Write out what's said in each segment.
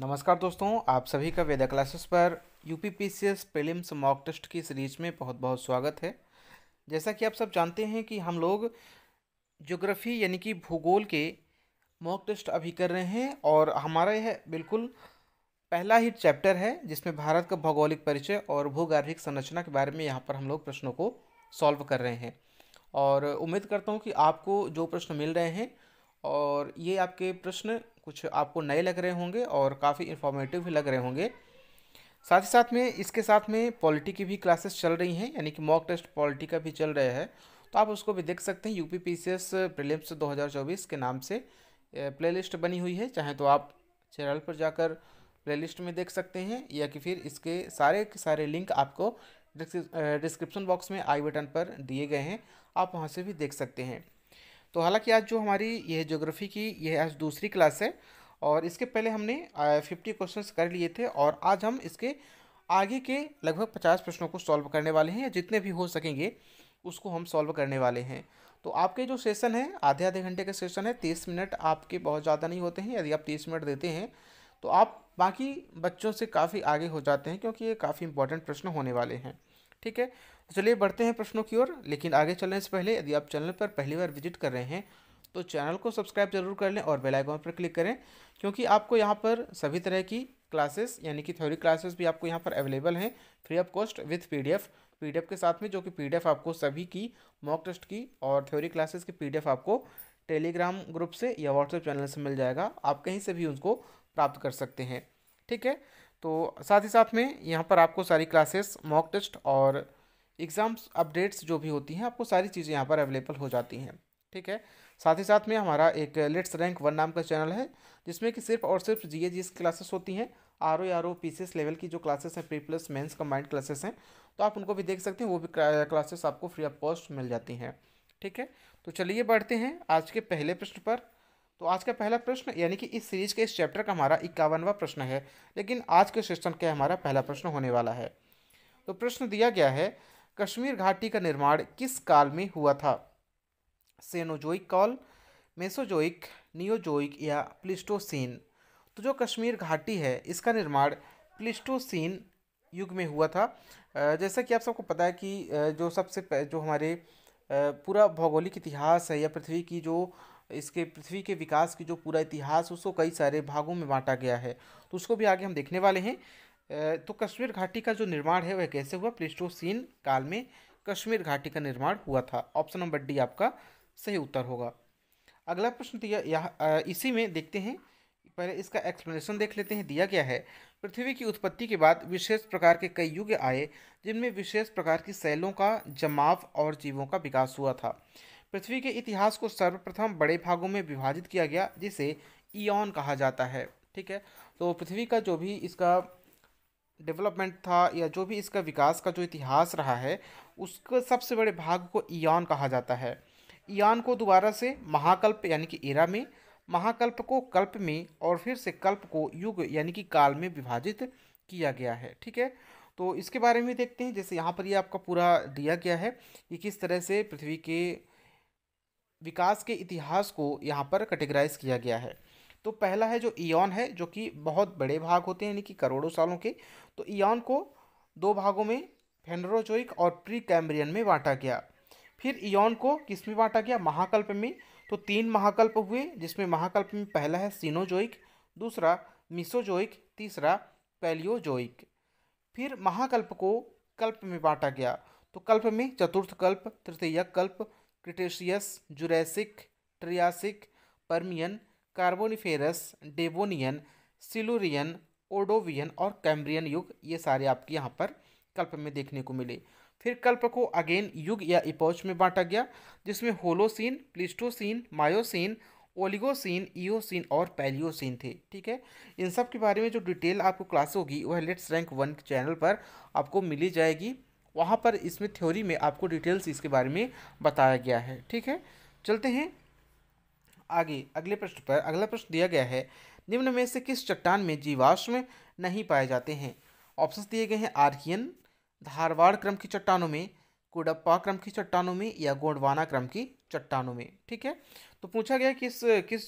नमस्कार दोस्तों आप सभी का वेदा क्लासेस पर U P P C S prelims mock test की सीरीज में बहुत बहुत स्वागत है जैसा कि आप सब जानते हैं कि हम लोग ज्योग्राफी यानी कि भूगोल के मॉक टेस्ट अभी कर रहे हैं और हमारा यह बिल्कुल पहला ही चैप्टर है जिसमें भारत का भौगोलिक परिचय और भूगर्भिक संरचना के बारे में यहाँ पर हम लोग प्रश्नों को सॉल्व कर रहे हैं और उम्मीद करता हूँ कि आपको जो प्रश्न मिल रहे हैं और ये आपके प्रश्न कुछ आपको नए लग रहे होंगे और काफ़ी इन्फॉर्मेटिव भी लग रहे होंगे साथ ही साथ में इसके साथ में पॉलिटी की भी क्लासेस चल रही हैं यानी कि मॉक टेस्ट पॉलिटी का भी चल रहा है तो आप उसको भी देख सकते हैं यूपी पी प्रीलिम्स 2024 के नाम से प्ले बनी हुई है चाहे तो आप चैनल पर जाकर प्ले में देख सकते हैं या कि फिर इसके सारे के सारे लिंक आपको डिस्क्रिप्शन बॉक्स में आई बटन पर दिए गए हैं आप वहाँ से भी देख सकते हैं तो हालांकि आज जो हमारी यह ज्योग्राफी की यह आज दूसरी क्लास है और इसके पहले हमने फिफ्टी क्वेश्चन कर लिए थे और आज हम इसके आगे के लगभग पचास प्रश्नों को सॉल्व करने वाले हैं या जितने भी हो सकेंगे उसको हम सॉल्व करने वाले हैं तो आपके जो सेशन है आधे आधे घंटे का सेशन है तीस मिनट आपके बहुत ज़्यादा नहीं होते हैं यदि आप तीस मिनट देते हैं तो आप बाकी बच्चों से काफ़ी आगे हो जाते हैं क्योंकि ये काफ़ी इंपॉर्टेंट प्रश्न होने वाले हैं ठीक है तो चलिए बढ़ते हैं प्रश्नों की ओर लेकिन आगे चलने से पहले यदि आप चैनल पर पहली बार विजिट कर रहे हैं तो चैनल को सब्सक्राइब जरूर कर लें और बेल पर क्लिक करें क्योंकि आपको यहाँ पर सभी तरह की क्लासेस यानी कि थ्योरी क्लासेस भी आपको यहाँ पर अवेलेबल हैं free of cost with PDF PDF के साथ में जो कि पीडीएफ आपको सभी की मॉक टेस्ट की और थ्योरी क्लासेस की पीडीएफ आपको टेलीग्राम ग्रुप से या व्हाट्सएप चैनल से मिल जाएगा आप कहीं से भी उसको प्राप्त कर सकते हैं ठीक है तो साथ ही साथ में यहाँ पर आपको सारी क्लासेस मॉक टेस्ट और एग्ज़ाम्स अपडेट्स जो भी होती हैं आपको सारी चीज़ें यहाँ पर अवेलेबल हो जाती हैं ठीक है साथ ही साथ में हमारा एक लेट्स रैंक वन नाम का चैनल है जिसमें कि सिर्फ और सिर्फ जी ए जी क्लासेस होती हैं R O R O P level की जो क्लासेस हैं pre plus mains combined classes हैं तो आप उनको भी देख सकते हैं वो भी क्लासेस आपको फ्री ऑफ कॉस्ट मिल जाती हैं ठीक है तो चलिए बढ़ते हैं आज के पहले पृष्ठ पर तो आज का पहला प्रश्न यानी कि इस सीरीज के इस चैप्टर का हमारा इक्यावनवा प्रश्न है लेकिन आज के सेशन का हमारा पहला प्रश्न होने वाला है तो प्रश्न दिया गया है कश्मीर घाटी का निर्माण किस काल में हुआ था सेनोजोइक कॉल मेसोजोइक नियोजोइक या प्लिस्टोसीन तो जो कश्मीर घाटी है इसका निर्माण प्लिस्टोसीन युग में हुआ था जैसा कि आप सबको पता है कि जो सबसे जो हमारे पूरा भौगोलिक इतिहास है या पृथ्वी की जो इसके पृथ्वी के विकास की जो पूरा इतिहास उसको कई सारे भागों में बांटा गया है तो उसको भी आगे हम देखने वाले हैं तो कश्मीर घाटी का जो निर्माण है वह कैसे हुआ प्लेस्टोसीन काल में कश्मीर घाटी का निर्माण हुआ था ऑप्शन नंबर डी आपका सही उत्तर होगा अगला प्रश्न दिया इसी में देखते हैं पहले इसका एक्सप्लेनेशन देख लेते हैं दिया गया है पृथ्वी की उत्पत्ति के बाद विशेष प्रकार के कई युग आए जिनमें विशेष प्रकार की शैलों का जमाव और जीवों का विकास हुआ था पृथ्वी के इतिहास को सर्वप्रथम बड़े भागों में विभाजित किया गया जिसे ईयन कहा जाता है ठीक है तो पृथ्वी का जो भी इसका डेवलपमेंट था या जो भी इसका विकास का जो इतिहास रहा है उसके सबसे बड़े भाग को ईयन कहा जाता है ईयन को दोबारा से महाकल्प यानी कि एरा में महाकल्प को कल्प में और फिर से कल्प को युग यानी कि काल में विभाजित किया गया है ठीक है तो इसके बारे में देखते हैं जैसे यहाँ पर ये यह आपका पूरा दिया गया है कि किस तरह से पृथ्वी के विकास के इतिहास को यहाँ पर कैटेगराइज किया गया है तो पहला है जो ईयन है जो कि बहुत बड़े भाग होते हैं यानी कि करोड़ों सालों के तो ईयन को दो भागों में फेनरोजोइक और प्री कैम्ब्रियन में बांटा गया फिर ईयन को किस में बांटा गया महाकल्प में तो तीन महाकल्प हुए जिसमें महाकल्प में पहला है सीनोजोइक दूसरा मिसोजोइक तीसरा पैलियोजोइक फिर महाकल्प को कल्प में बांटा गया तो कल्प में चतुर्थ कल्प तृतीय कल्प Cretaceous Jurassic Triassic Permian Carboniferous Devonian Silurian Ordovician और कैम्ब्रियन युग ये सारे आपके यहाँ पर कल्प में देखने को मिले फिर कल्प को अगेन युग या इपोच में बांटा गया जिसमें Holocene Pleistocene Miocene Oligocene Eocene और पैलियोसीन थे ठीक है इन सब के बारे में जो डिटेल आपको क्लास होगी वह लेट्स रैंक वन चैनल पर आपको मिली जाएगी वहाँ पर इसमें थ्योरी में आपको डिटेल्स इसके बारे में बताया गया है ठीक है चलते हैं आगे अगले प्रश्न पर अगला प्रश्न दिया गया है निम्न में से किस चट्टान में जीवाश्म नहीं पाए जाते हैं ऑप्शन दिए गए हैं आर्कियन धारवाड़ क्रम की चट्टानों में कोडप्पा क्रम की चट्टानों में या गोंडवाना क्रम की चट्टानों में ठीक है तो पूछा गया किस किस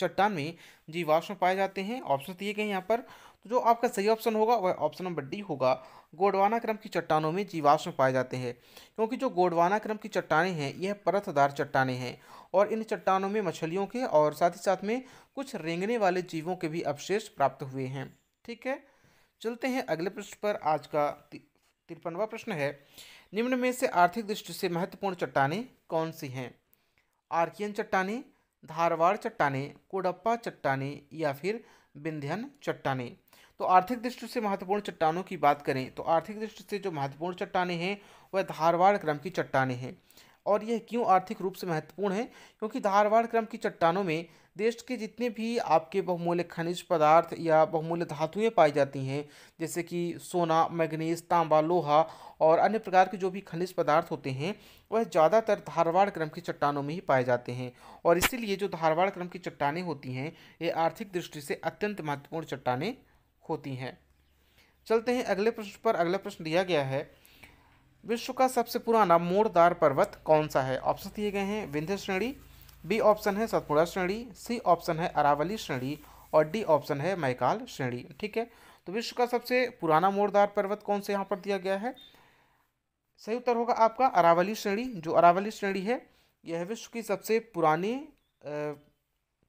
चट्टान में जीवाश्म पाए जाते हैं ऑप्शन दिए गए यहाँ पर तो जो आपका सही ऑप्शन होगा वह ऑप्शन नंबर डी होगा गोडवाना क्रम की चट्टानों में जीवाश्म पाए जाते हैं क्योंकि जो गोडवाना क्रम की चट्टानें हैं यह परतदार चट्टानें हैं और इन चट्टानों में मछलियों के और साथ ही साथ में कुछ रेंगने वाले जीवों के भी अवशेष प्राप्त हुए हैं ठीक है चलते हैं अगले प्रश्न पर आज का तिरपनवा प्रश्न है निम्न में से आर्थिक दृष्टि से महत्वपूर्ण चट्टानें कौन सी हैं आर्कियन चट्टानें धारवाड़ चट्टानें कोडप्पा चट्टानें या फिर विंध्यन चट्टानें तो आर्थिक दृष्टि से महत्वपूर्ण चट्टानों की बात करें तो आर्थिक दृष्टि से जो महत्वपूर्ण चट्टानें हैं वह धारवाड़ क्रम की चट्टानें हैं और यह क्यों आर्थिक रूप से महत्वपूर्ण है क्योंकि धारवाड़ क्रम की चट्टानों में देश के जितने भी आपके बहुमूल्य खनिज पदार्थ या बहुमूल्य धातुएं पाई जाती हैं जैसे कि सोना मैग्नीज तांबा लोहा और अन्य प्रकार के जो भी खनिज पदार्थ होते हैं वह ज़्यादातर धारवाड़ क्रम की चट्टानों में ही पाए जाते हैं और इसीलिए जो धारवाड़ क्रम की चट्टानें होती हैं ये आर्थिक दृष्टि से अत्यंत महत्वपूर्ण चट्टानें होती हैं चलते हैं अगले प्रश्न पर अगला प्रश्न दिया गया है विश्व का सबसे पुराना मोड़दार पर्वत कौन सा है ऑप्शन दिए गए हैं विंध्य श्रेणी बी ऑप्शन है सतपुड़ा श्रेणी सी ऑप्शन है अरावली श्रेणी और डी ऑप्शन है महकाल श्रेणी ठीक है तो विश्व का सबसे पुराना मोड़दार पर्वत कौन सा यहाँ पर दिया गया है सही उत्तर होगा आपका अरावली श्रेणी जो अरावली श्रेणी है यह विश्व की सबसे पुरानी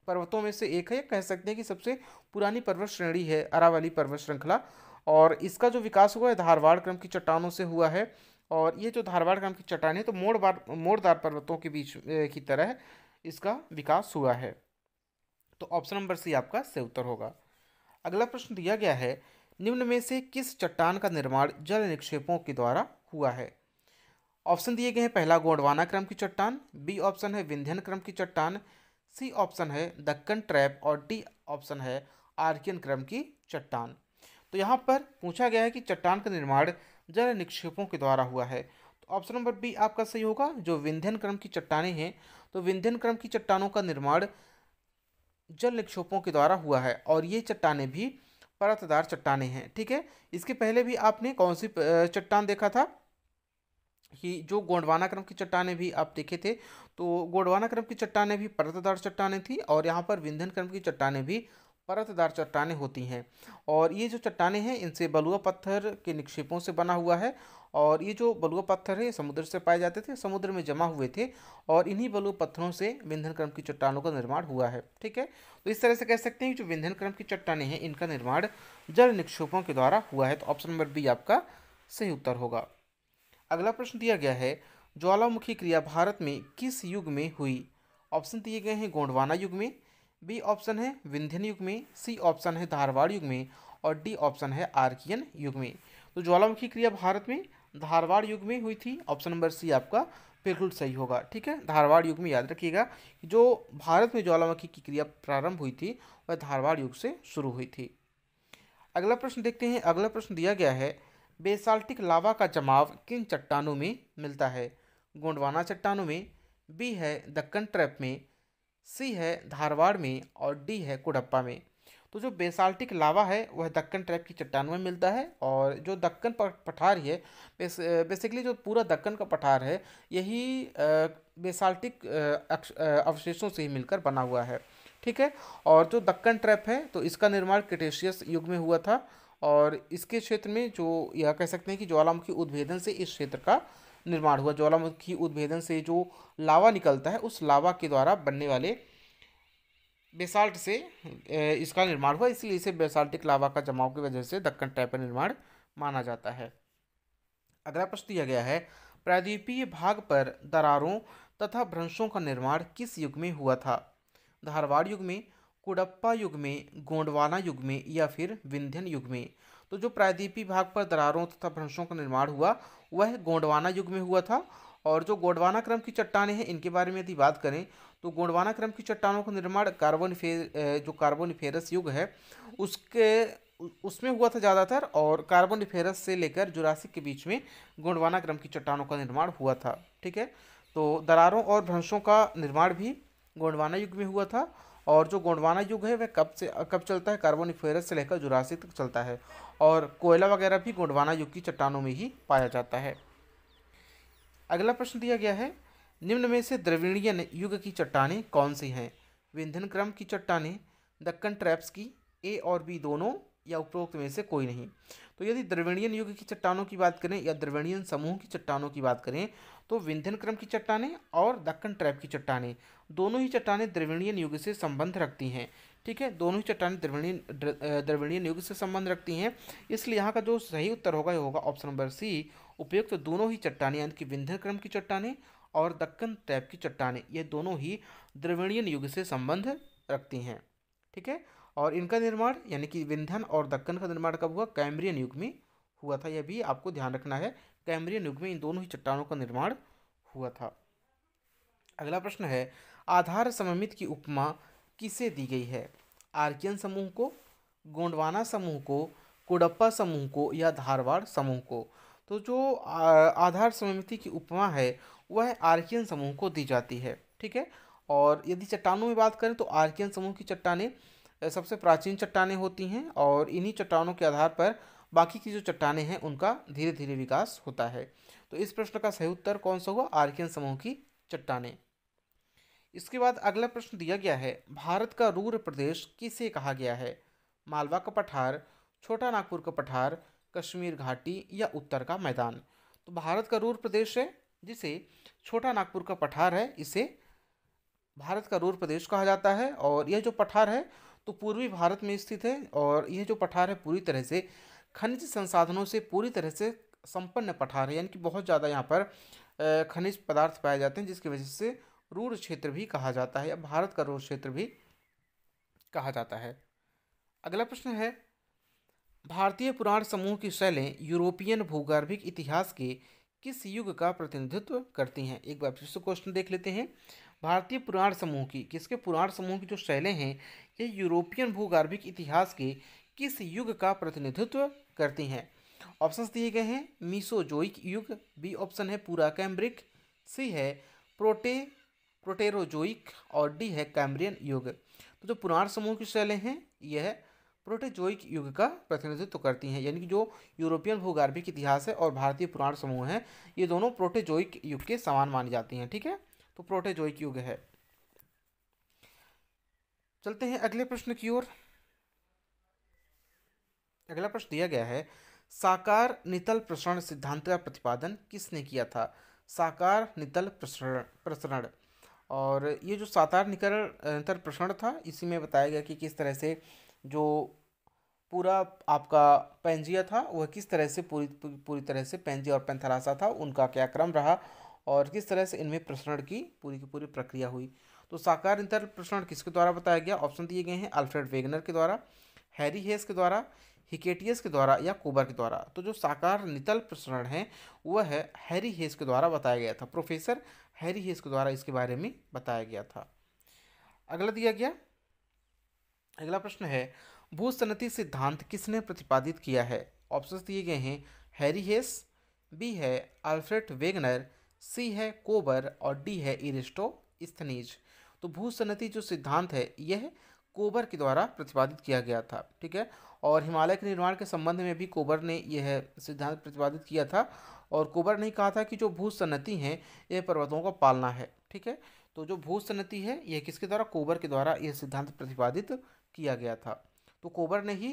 पर्वतों में से एक है कह सकते हैं कि सबसे पुरानी पर्वत श्रेणी है अरावली पर्वत श्रृंखला और इसका जो विकास हुआ है धारवाड़ क्रम की चट्टानों से हुआ है और ये जो धारवाड़ क्रम की चट्टान है तो मोड़ मोड़दार पर्वतों के बीच की तरह इसका विकास हुआ है तो ऑप्शन नंबर सी आपका से उत्तर होगा अगला प्रश्न दिया गया है निम्न में से किस चट्टान का निर्माण जल निक्षेपों के द्वारा हुआ है ऑप्शन दिए गए हैं पहला गोंडवाना क्रम की चट्टान बी ऑप्शन है विंध्यन क्रम की चट्टान सी ऑप्शन है दक्कन ट्रैप और डी ऑप्शन है आर्कियन क्रम की चट्टान तो यहाँ पर पूछा गया है कि चट्टान का निर्माण जल निक्षेपों के द्वारा हुआ है तो ऑप्शन नंबर बी आपका सही होगा जो विंध्यन क्रम की चट्टानें हैं तो विंध्यन क्रम की चट्टानों का निर्माण जल निक्षेपों के द्वारा हुआ है और ये चट्टानें भी परतदार चट्टानें हैं ठीक है इसके पहले भी आपने कौन सी चट्टान देखा था कि जो गोंडवाना क्रम की चट्टाने भी आप देखे थे तो गोंडवाना क्रम की चट्टानें भी परतदार चट्टाने थी और यहाँ पर विंधन क्रम की चट्टानें भी परतदार चट्टाने होती हैं और ये जो चट्टाने हैं इनसे बलुआ पत्थर के निक्षेपों से बना हुआ है और ये जो बलुआ पत्थर है समुद्र से पाए जाते थे समुद्र में जमा हुए थे और इन्हीं बलुआ पत्थरों से विंधन क्रम की चट्टानों का निर्माण हुआ है ठीक है तो इस तरह से कह सकते हैं जो विंधन क्रम की चट्टाने हैं इनका निर्माण जल निक्षेपों के द्वारा हुआ है तो ऑप्शन नंबर बी आपका सही उत्तर होगा अगला प्रश्न दिया गया है ज्वालामुखी क्रिया भारत में किस युग में हुई ऑप्शन दिए गए हैं गोंडवाना युग में बी ऑप्शन है विंध्यन युग में सी ऑप्शन है धारवाड़ युग में और डी ऑप्शन है आर्कियन युग में तो ज्वालामुखी क्रिया भारत में धारवाड़ युग में हुई थी ऑप्शन नंबर सी आपका बिल्कुल सही होगा ठीक है धारवाड़ युग में याद रखिएगा कि जो भारत में ज्वालामुखी की क्रिया प्रारंभ हुई थी वह धारवाड़ युग से शुरू हुई थी अगला प्रश्न देखते हैं अगला प्रश्न दिया गया है बेसाल्टिक लावा का जमाव किन चट्टानों में मिलता है गोंडवाना चट्टानों में बी है दक्कन ट्रैप में सी है धारवाड़ में और डी है कुडप्पा में तो जो बेसाल्टिक लावा है वह दक्कन ट्रैप की चट्टानों में मिलता है और जो दक्कन पठार है बेसिकली जो पूरा दक्कन का पठार है यही बेसाल्टिक अवशेषों से ही मिलकर बना हुआ है ठीक है और जो दक्कन ट्रैप है तो इसका निर्माण क्रिटेशियस युग में हुआ था और इसके क्षेत्र में जो यह कह सकते हैं कि ज्वालामुखी उद्भेदन से इस क्षेत्र का निर्माण हुआ ज्वालामुखी उद्भेदन से जो लावा निकलता है उस लावा के द्वारा बनने वाले बेसाल्ट से इसका निर्माण हुआ इसलिए इसे बेसाल्टिक लावा का जमाव की वजह से दक्कन टाइप का निर्माण माना जाता है अगला प्रश्न दिया गया है प्रायद्वीपीय भाग पर दरारों तथा भ्रंशों का निर्माण किस युग में हुआ था धारवाड़ युग में कुड़प्पा युग में गोंडवाना युग में या फिर विंध्यन युग में तो जो प्रायद्वीपी भाग पर दरारों तथा भ्रंशों का निर्माण हुआ वह गोंडवाना युग में हुआ था और जो गोंडवाना क्रम की चट्टानें हैं इनके बारे में यदि बात करें तो गोंडवाना क्रम की चट्टानों का निर्माण कार्बन जो कार्बोनिफेरस युग है उसके उसमें हुआ था ज़्यादातर और कार्बोनिफेरस से लेकर जुरासिक के बीच में गोंडवाना क्रम की चट्टानों का निर्माण हुआ था ठीक है तो दरारों और भ्रंशों का निर्माण भी गोंडवाना युग में हुआ था और जो गोंडवाना युग है वह कब से कब चलता है कार्बोनिफेरस से लेकर जुरासी तक चलता है और कोयला वगैरह भी गोंडवाना युग की चट्टानों में ही पाया जाता है अगला प्रश्न दिया गया है निम्न में से द्रविणीय युग की चट्टानें कौन सी हैं विंध्यन क्रम की चट्टानें दक्कन ट्रैप्स की ए और बी दोनों या उपरोक्त में से कोई नहीं तो यदि द्रविणियन युग की चट्टानों की बात करें या द्रविणियन समूह की चट्टानों की बात करें तो विंध्यन क्रम की चट्टानें और दक्कन ट्रैप की चट्टानें दोनों ही चट्टानें द्रविणियन युग से संबंध रखती हैं ठीक है दोनों ही चट्टानें द्रविणीय द्रविणियन युग से संबंध रखती हैं इसलिए यहाँ का जो सही उत्तर होगा ये होगा ऑप्शन नंबर सी उपयुक्त तो दोनों ही चट्टानें यानी कि विंध्यन क्रम की चट्टानें और दक्कन ट्रैप की चट्टानें ये दोनों ही द्रविणियन युग से संबंध रखती हैं ठीक है और इनका निर्माण यानी कि विंध्यन और दक्कन का निर्माण कब हुआ कैम्ब्रियन युग में हुआ था यह भी आपको ध्यान रखना है कैम्ब्रियन युग में इन दोनों ही चट्टानों का निर्माण हुआ था अगला प्रश्न है आधार सममित की उपमा किसे दी गई है आर्कियन समूह को गोंडवाना समूह को कोडप्पा समूह को या धारवाड़ समूह को तो जो आधार सममिति की उपमा है वह आर्कियन समूह को दी जाती है ठीक है और यदि चट्टानों में बात करें तो आर्कियन समूह की चट्टानें सबसे प्राचीन चट्टानें होती हैं और इन्हीं चट्टानों के आधार पर बाकी की जो चट्टानें हैं उनका धीरे धीरे विकास होता है तो इस प्रश्न का सही उत्तर कौन सा हुआ आर्कियन समूह की चट्टानें इसके बाद अगला प्रश्न दिया गया है भारत का रूर प्रदेश किसे कहा गया है मालवा का पठार छोटा नागपुर का पठार कश्मीर घाटी या उत्तर का मैदान तो भारत का रूर प्रदेश है जिसे छोटा नागपुर का पठार है इसे भारत का रूर प्रदेश कहा जाता है और यह जो पठार है तो पूर्वी भारत में स्थित है और यह जो पठार है पूरी तरह से खनिज संसाधनों से पूरी तरह से संपन्न पठार है यानी कि बहुत ज़्यादा यहाँ पर खनिज पदार्थ पाए जाते हैं जिसकी वजह से रूर क्षेत्र भी कहा जाता है या भारत का रूर क्षेत्र भी कहा जाता है अगला प्रश्न है भारतीय पुराण समूह की शैलें यूरोपियन भूगर्भिक इतिहास के किस युग का प्रतिनिधित्व करती हैं एक बार फिर से क्वेश्चन देख लेते हैं भारतीय पुराण समूह की किसके पुराण समूह की जो शैलें हैं ये यूरोपियन भूगर्भिक इतिहास के किस युग का प्रतिनिधित्व करती हैं ऑप्शंस दिए गए हैं मीसोजोइक युग बी ऑप्शन है पूरा कैम्ब्रिक सी है प्रोटे प्रोटेरोजोइक और डी है कैम्ब्रियन युग तो जो पुराण समूह की शैलें हैं यह प्रोटेजोइक युग का प्रतिनिधित्व करती हैं यानी कि जो यूरोपियन भूगर्भिक इतिहास है और भारतीय पुराण समूह है ये दोनों प्रोटेजोइक युग के समान मानी जाती हैं ठीक है तो प्रोटेजोइक युग है चलते हैं अगले प्रश्न की ओर अगला प्रश्न दिया गया है साकार नितल प्रसरण सिद्धांत का प्रतिपादन किसने किया था साकार नितल प्रसरण प्रसरण और ये जो साकार निकल नितल प्रसरण था इसी में बताया गया कि किस तरह से जो पूरा आपका पेंजिया था वह किस तरह से पूरी पूरी तरह से पेंजिया और पेंथरासा था उनका क्या क्रम रहा और किस तरह से इनमें प्रसरण की पूरी की पूरी प्रक्रिया हुई तो साकार अंतर प्रसरण किसके द्वारा बताया गया ऑप्शन दिए गए हैं अल्फ्रेड वेगनर के द्वारा हैरी हेस के द्वारा हिकेटियस के द्वारा या कोबर के द्वारा तो जो साकार नितल प्रसरण है वह है हैरी हेस के द्वारा बताया गया था प्रोफेसर हैरी हेस के द्वारा इसके बारे में बताया गया था अगला दिया गया अगला प्रश्न है भूसनति सिद्धांत किसने प्रतिपादित किया है ऑप्शंस दिए गए हैं हैरी हेस बी है अल्फ्रेड वेगनर सी है कोबर और डी है इरिस्टो स्थनीज तो भू जो सिद्धांत है यह कोबर के द्वारा प्रतिपादित किया गया था ठीक है और हिमालय के निर्माण के संबंध में भी कोबर ने यह सिद्धांत प्रतिपादित किया था और कोबर ने कहा था कि जो भू सन्नति है यह पर्वतों का पालना है ठीक है तो जो भू सन्नति है यह किसके द्वारा कोबर के द्वारा यह सिद्धांत प्रतिपादित किया गया था तो कोबर ने ही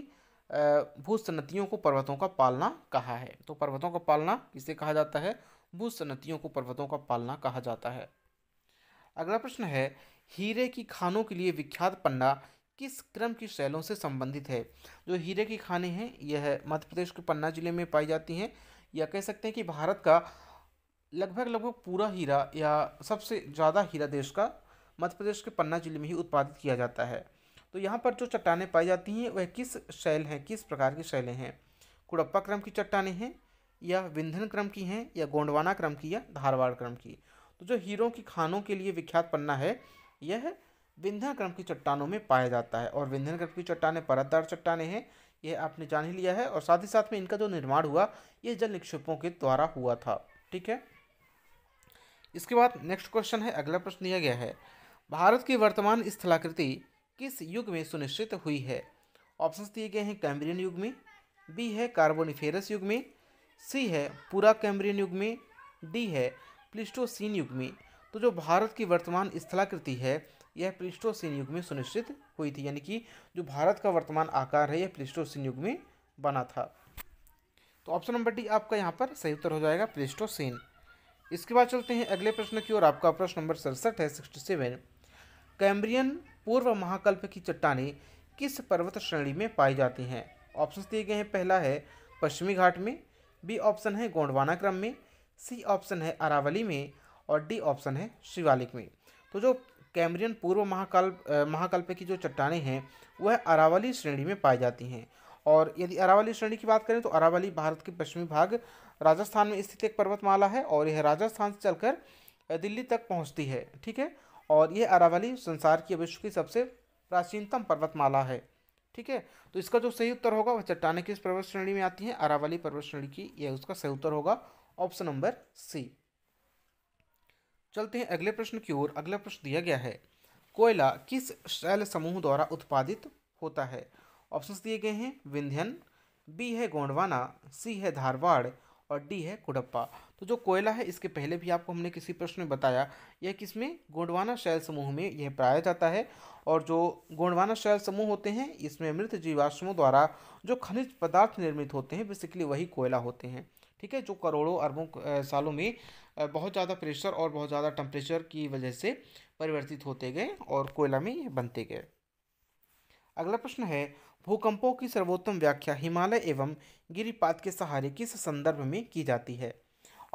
भू सन्नतियों को पर्वतों का पालना कहा है तो पर्वतों का पालना किसे कहा जाता है भू सन्नतियों को पर्वतों का पालना कहा जाता है अगला प्रश्न है हीरे की खानों के लिए विख्यात पन्ना किस क्रम की शैलों से संबंधित है जो हीरे की खाने हैं यह मध्य प्रदेश के पन्ना जिले में पाई जाती हैं या कह सकते हैं कि भारत का लगभग लगभग पूरा हीरा या सबसे ज़्यादा हीरा देश का मध्य प्रदेश के पन्ना जिले में ही उत्पादित किया जाता है तो यहाँ पर जो चट्टाने पाई जाती हैं वह किस शैल हैं किस प्रकार की शैलें हैं कुड़प्पा क्रम की चट्टाने हैं या विंधन क्रम की हैं या गोंडवाना क्रम की या धारवाड़ क्रम की तो जो हीरों की खानों के लिए विख्यात पन्ना है यह क्रम की चट्टानों में पाया जाता है और विंध्यन क्रम की चट्टानें परतदार चट्टानें हैं यह आपने जान ही लिया है और साथ ही साथ में इनका जो निर्माण हुआ यह जल निक्षेपों के द्वारा हुआ था ठीक है इसके बाद नेक्स्ट क्वेश्चन है अगला प्रश्न दिया गया है भारत की वर्तमान स्थलाकृति किस युग में सुनिश्चित हुई है ऑप्शंस दिए गए हैं कैम्ब्रियन युग में बी है कार्बोनिफेरस युग में सी है पूरा कैम्ब्रियन युग में डी है प्लिस्टोसिन युग में तो जो भारत की वर्तमान स्थलाकृति है यह प्लिस्टोसिन युग में सुनिश्चित हुई थी यानी कि जो भारत का वर्तमान आकार है यह प्लिस्टोसिन युग में बना था तो ऑप्शन नंबर डी आपका यहाँ पर सही उत्तर हो जाएगा प्लिस्टोसिन इसके बाद चलते हैं अगले प्रश्न की ओर आपका प्रश्न नंबर सड़सठ है सिक्सटी सेवन कैम्ब्रियन पूर्व महाकल्प की चट्टाने किस पर्वत श्रेणी में पाई जाती हैं ऑप्शन दिए गए हैं पहला है पश्चिमी घाट में बी ऑप्शन है गोंडवाना क्रम में सी ऑप्शन है अरावली में और डी ऑप्शन है शिवालिक में तो जो कैमरियन पूर्व महाकाल महाकल्प की जो चट्टाने हैं वह अरावली श्रेणी में पाई जाती हैं और यदि अरावली श्रेणी की बात करें तो अरावली भारत के पश्चिमी भाग राजस्थान में स्थित एक पर्वतमाला है और यह राजस्थान से चलकर दिल्ली तक पहुंचती है ठीक है और यह अरावली संसार की विश्व की सबसे प्राचीनतम पर्वतमाला है ठीक है तो इसका जो सही उत्तर होगा वह चट्टाने किस पर्वत श्रेणी में आती है अरावली पर्वत श्रेणी की यह उसका सही उत्तर होगा ऑप्शन नंबर सी चलते हैं अगले प्रश्न की ओर अगला प्रश्न दिया गया है कोयला किस शैल समूह द्वारा उत्पादित होता है ऑप्शंस दिए गए हैं विंध्यन बी है गोंडवाना सी है धारवाड़ और डी है कुडप्पा तो जो कोयला है इसके पहले भी आपको हमने किसी प्रश्न में बताया यह किस में गोंडवाना शैल समूह में यह पाया जाता है और जो गोंडवाना शैल समूह होते हैं इसमें मृत जीवाश्मों द्वारा जो खनिज पदार्थ निर्मित होते हैं बेसिकली वही कोयला होते हैं ठीक है जो करोड़ों अरबों सालों में बहुत ज़्यादा प्रेशर और बहुत ज़्यादा टम्परेचर की वजह से परिवर्तित होते गए और कोयला में बनते गए अगला प्रश्न है भूकंपों की सर्वोत्तम व्याख्या हिमालय एवं गिरिपात के सहारे किस संदर्भ में की जाती है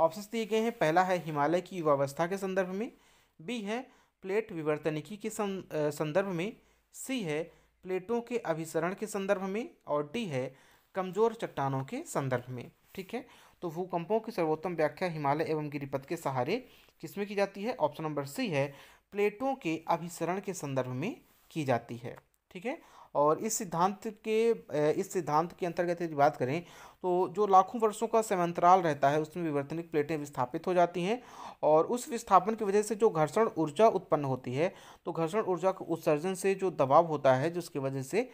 ऑप्शन दिए गए हैं पहला है हिमालय की युवावस्था के संदर्भ में बी है प्लेट विवर्तनिकी के संदर्भ में सी है प्लेटों के अभिसरण के संदर्भ में और डी है कमज़ोर चट्टानों के संदर्भ में ठीक है तो भूकंपों की सर्वोत्तम व्याख्या हिमालय एवं गिरिपथ के सहारे किसमें की जाती है ऑप्शन नंबर सी है प्लेटों के अभिसरण के संदर्भ में की जाती है ठीक है और इस सिद्धांत के इस सिद्धांत के अंतर्गत यदि बात करें तो जो लाखों वर्षों का समांतराल रहता है उसमें विवर्तनिक प्लेटें विस्थापित हो जाती हैं और उस विस्थापन की वजह से जो घर्षण ऊर्जा उत्पन्न होती है तो घर्षण ऊर्जा के उत्सर्जन से जो दबाव होता है जिसकी वजह से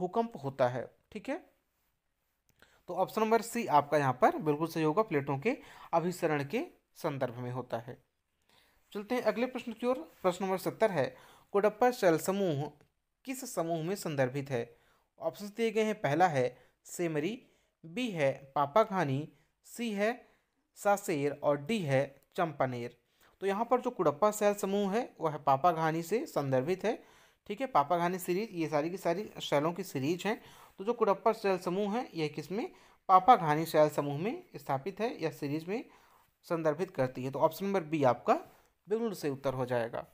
भूकंप होता है ठीक है तो ऑप्शन नंबर सी आपका यहाँ पर बिल्कुल सही होगा प्लेटों के अभिसरण के संदर्भ में होता है चलते हैं अगले प्रश्न की ओर प्रश्न नंबर सत्तर है कोडप्पा शैल समूह किस समूह में संदर्भित है ऑप्शन दिए गए हैं पहला है सेमरी बी है पापाघानी सी है सासेर और डी है चंपानेर तो यहाँ पर जो कुड़प्पा शैल समूह है वह पापाघानी से संदर्भित है ठीक है पापाघानी सीरीज ये सारी की सारी शैलों की सीरीज हैं तो जो कुड़प्पा शैल समूह है यह किसमें पापा घानी शैल समूह में स्थापित है यह सीरीज में संदर्भित करती है तो ऑप्शन नंबर बी आपका बिल्कुल से उत्तर हो जाएगा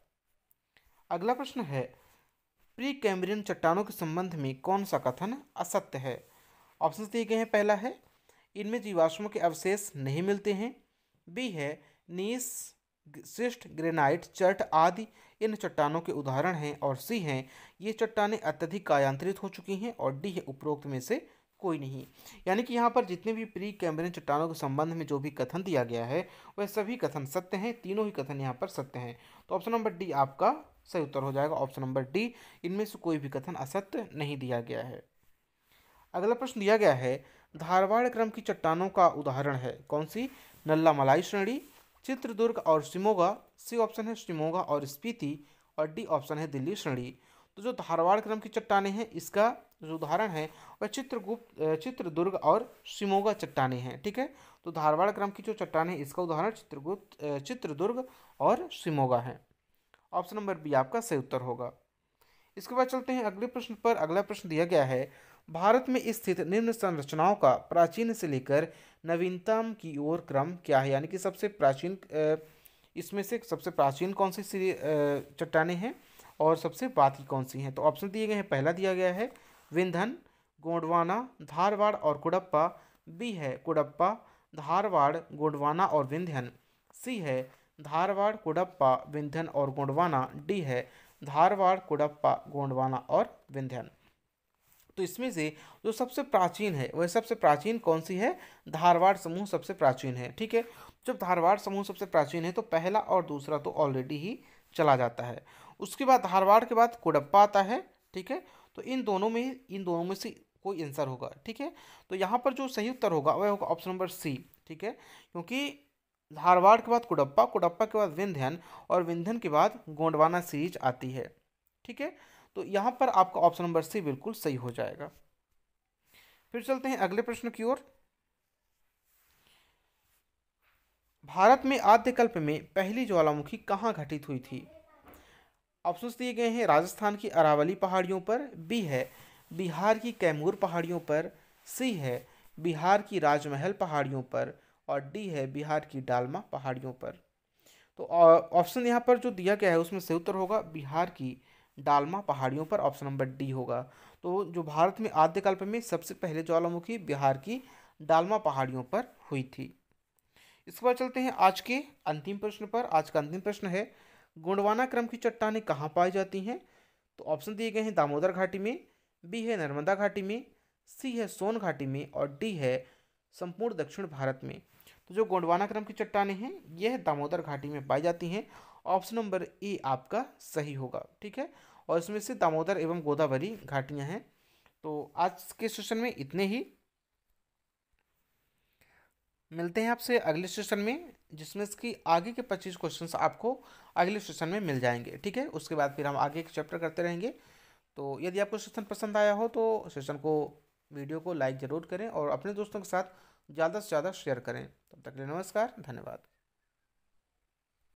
अगला प्रश्न है प्री कैम्ब्रियन चट्टानों के संबंध में कौन सा कथन असत्य है ऑप्शन दिए गए हैं पहला है इनमें जीवाश्मों के अवशेष नहीं मिलते हैं बी है नीस सिस्ट ग्रेनाइट चर्ट आदि इन चट्टानों के उदाहरण हैं और सी हैं ये चट्टानें अत्यधिक कायांतरित हो चुकी हैं और डी है उपरोक्त में से कोई नहीं यानी कि यहाँ पर जितने भी प्री कैम्ब्रियन चट्टानों के संबंध में जो भी कथन दिया गया है वह सभी कथन सत्य हैं तीनों ही कथन यहाँ पर सत्य हैं तो ऑप्शन नंबर डी आपका सही उत्तर हो जाएगा ऑप्शन नंबर डी इनमें से कोई भी कथन असत्य नहीं दिया गया है अगला प्रश्न दिया गया है धारवाड़ क्रम की चट्टानों का उदाहरण है कौन सी नल्ला मलाई श्रेणी चित्रदुर्ग और शिमोगा सी ऑप्शन है शिमोगा और स्पीति और डी ऑप्शन है दिल्ली श्रेणी तो जो धारवाड़ क्रम की चट्टाने हैं इसका जो उदाहरण है वह चित्रगुप्त चित्रदुर्ग और शिमोगा चट्टाने हैं ठीक है तो धारवाड़ क्रम की जो चट्टाने हैं इसका उदाहरण चित्रगुप्त चित्रदुर्ग और शिमोगा है ऑप्शन नंबर बी आपका सही उत्तर होगा इसके बाद चलते हैं अगले प्रश्न पर अगला प्रश्न दिया गया है भारत में स्थित निम्न संरचनाओं का प्राचीन से लेकर नवीनतम की ओर क्रम क्या है यानी कि सबसे प्राचीन इसमें से सबसे प्राचीन कौन सी चट्टाने हैं और सबसे बाकी कौन सी हैं तो ऑप्शन दिए गए हैं पहला दिया गया है विंधन गोंडवाना धारवाड़ और कुड़प्पा बी है कुड़प्पा धारवाड़ गोंडवाना और विंध्यन सी है धारवाड़ कुड़प्पा विंध्यन और गोंडवाना डी है धारवाड़ कुड़प्पा गोंडवाना और विंध्यन तो इसमें से जो सबसे प्राचीन है वह सबसे प्राचीन कौन सी है धारवाड़ समूह सबसे प्राचीन है ठीक है जब धारवाड़ समूह सबसे प्राचीन है तो पहला और दूसरा तो ऑलरेडी ही चला जाता है उसके बाद धारवाड़ के बाद कोडप्पा आता है ठीक है तो इन दोनों में इन दोनों में से कोई आंसर होगा ठीक है तो यहाँ पर जो सही उत्तर होगा वह होगा ऑप्शन नंबर सी ठीक है क्योंकि धारवाड़ के बाद कुडप्पा कुडप्पा के बाद विंध्यन और विंध्यन के बाद गोंडवाना सीरीज आती है ठीक है तो यहाँ पर आपका ऑप्शन नंबर सी बिल्कुल सही हो जाएगा फिर चलते हैं अगले प्रश्न की ओर भारत में आद्य कल्प में पहली ज्वालामुखी कहाँ घटित हुई थी ऑप्शन दिए गए हैं राजस्थान की अरावली पहाड़ियों पर बी है बिहार की कैमूर पहाड़ियों पर सी है बिहार की राजमहल पहाड़ियों पर और डी है बिहार की डालमा पहाड़ियों पर तो ऑप्शन यहाँ पर जो दिया गया है उसमें से उत्तर होगा बिहार की डालमा पहाड़ियों पर ऑप्शन नंबर डी होगा तो जो भारत में आद्य कल्प में सबसे पहले ज्वालामुखी बिहार की डालमा पहाड़ियों पर हुई थी इसके बाद चलते हैं आज के अंतिम प्रश्न पर आज का अंतिम प्रश्न है गोंडवाना क्रम की चट्टाने कहाँ पाई जाती हैं तो ऑप्शन दिए गए हैं दामोदर घाटी में बी है नर्मदा घाटी में सी है सोन घाटी में और डी है संपूर्ण दक्षिण भारत में तो जो गोंडवाना क्रम की चट्टाने हैं यह दामोदर घाटी में पाई जाती हैं ऑप्शन नंबर ए आपका सही होगा ठीक है और इसमें से दामोदर एवं गोदावरी घाटियां हैं तो आज के सेशन में इतने ही मिलते हैं आपसे अगले सेशन में जिसमें इसकी आगे के पच्चीस क्वेश्चंस आपको अगले सेशन में मिल जाएंगे ठीक है उसके बाद फिर हम आगे एक चैप्टर करते रहेंगे तो यदि आपको सेशन पसंद आया हो तो सेशन को वीडियो को लाइक ज़रूर करें और अपने दोस्तों के साथ ज़्यादा से ज़्यादा शेयर करें तब तक के लिए नमस्कार धन्यवाद